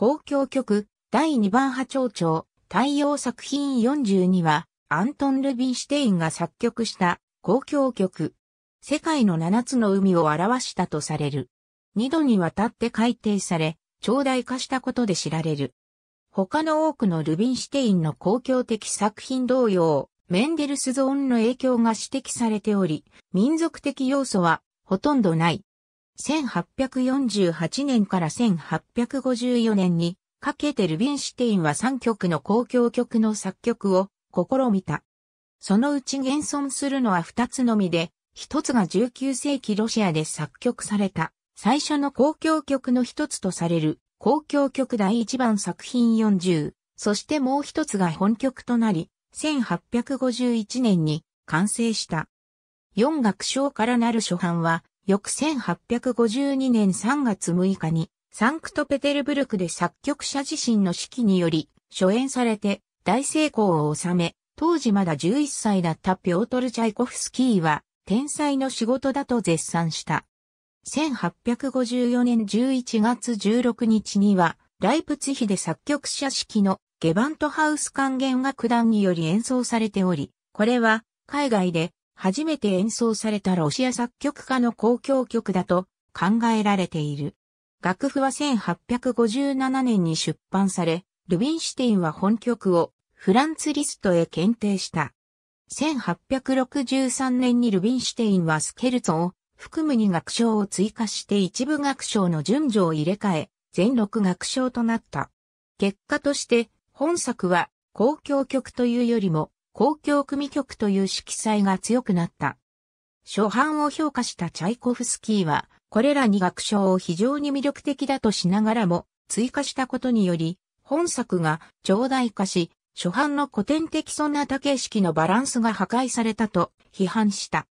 公共曲、第2番波長長、太陽作品42は、アントン・ルビンシュテインが作曲した公共曲。世界の7つの海を表したとされる。2度にわたって改訂され、長大化したことで知られる。他の多くのルビンシュテインの公共的作品同様、メンデルスゾーンの影響が指摘されており、民族的要素はほとんどない。1848年から1854年にかけてルビンシュテインは3曲の公共曲の作曲を試みた。そのうち現存するのは2つのみで、1つが19世紀ロシアで作曲された最初の公共曲の1つとされる公共曲第1番作品40、そしてもう1つが本曲となり、1851年に完成した。4楽章からなる初版は翌1852年3月6日に、サンクトペテルブルクで作曲者自身の指揮により、初演されて大成功を収め、当時まだ11歳だったピョートル・チャイコフスキーは、天才の仕事だと絶賛した。1854年11月16日には、ライプツヒで作曲者式のゲバントハウス還元楽団により演奏されており、これは海外で初めて演奏されたロシア作曲家の交響曲だと考えられている。楽譜は1857年に出版され、ルビンシュテインは本曲をフランツ・リストへ検定した。1863年にルビンシュテインはスケルツォを含む2楽章を追加して一部楽章の順序を入れ替え、全6楽章となった。結果として、本作は公共曲というよりも公共組曲という色彩が強くなった。初版を評価したチャイコフスキーは、これらに楽章を非常に魅力的だとしながらも、追加したことにより、本作が長大化し、初版の古典的そんなタ形式のバランスが破壊されたと批判した。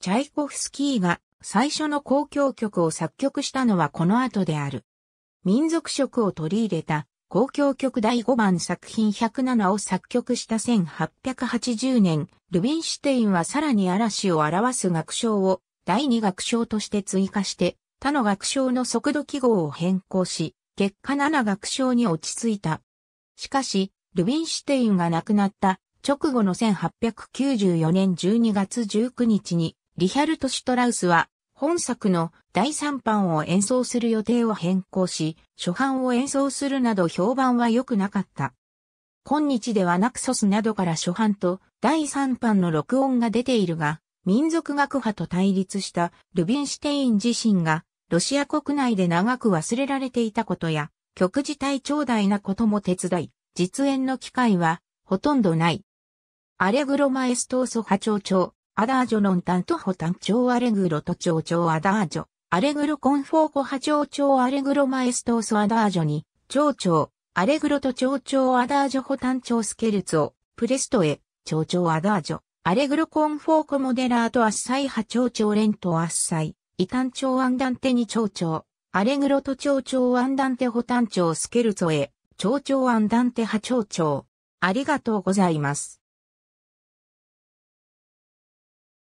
チャイコフスキーが最初の公共曲を作曲したのはこの後である。民族色を取り入れた交響曲第5番作品107を作曲した1880年、ルビンシュテインはさらに嵐を表す楽章を第2楽章として追加して、他の楽章の速度記号を変更し、結果7楽章に落ち着いた。しかし、ルビンシュテインが亡くなった直後の1894年12月19日に、リヒャルト・シュトラウスは本作の第3版を演奏する予定を変更し、初版を演奏するなど評判は良くなかった。今日ではナクソスなどから初版と第3版の録音が出ているが、民族学派と対立したルビンシュテイン自身がロシア国内で長く忘れられていたことや、曲自体長大なことも手伝い、実演の機会はほとんどない。アレグロマエストーソ波長長、アダージョノンタントホタンチウ・アレグロとョウ・アダージョ、アレグロコンフォーコ派チョアレグロマエストーソアダージョに、ョウ。アレグロとョウ・アダージョホタンチウ・スケルツォ、プレストへ、ョウ・アダージョ、アレグロコンフォーコモデラートアッサイ派ョウ・レントアッサイ、イタンチウ・アンダンテにチョ、アレグロとョウ・アンダンテホタンチウ・スケルツォへ、ョウ・アンダンテ派ョウ。ありがとうございます。